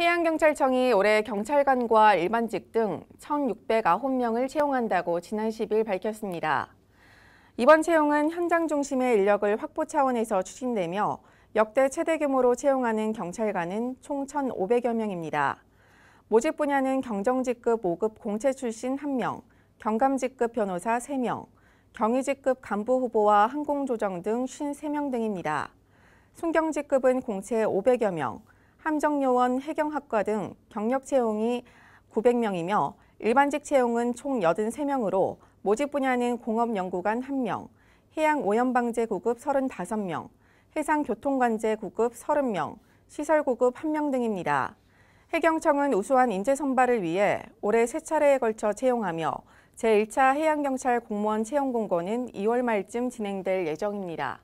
해양경찰청이 올해 경찰관과 일반직 등 1,609명을 채용한다고 지난 10일 밝혔습니다. 이번 채용은 현장 중심의 인력을 확보 차원에서 추진되며 역대 최대 규모로 채용하는 경찰관은 총 1,500여 명입니다. 모집 분야는 경정직급 5급 공채 출신 1명, 경감직급 변호사 3명, 경위직급 간부 후보와 항공조정 등 53명 등입니다. 순경직급은 공채 500여 명, 함정요원 해경학과 등 경력 채용이 900명이며 일반직 채용은 총 83명으로 모집 분야는 공업연구관 1명, 해양오염방제 구급 35명, 해상교통관제 구급 30명, 시설 구급 1명 등입니다. 해경청은 우수한 인재 선발을 위해 올해 세 차례에 걸쳐 채용하며 제1차 해양경찰 공무원 채용 공고는 2월 말쯤 진행될 예정입니다.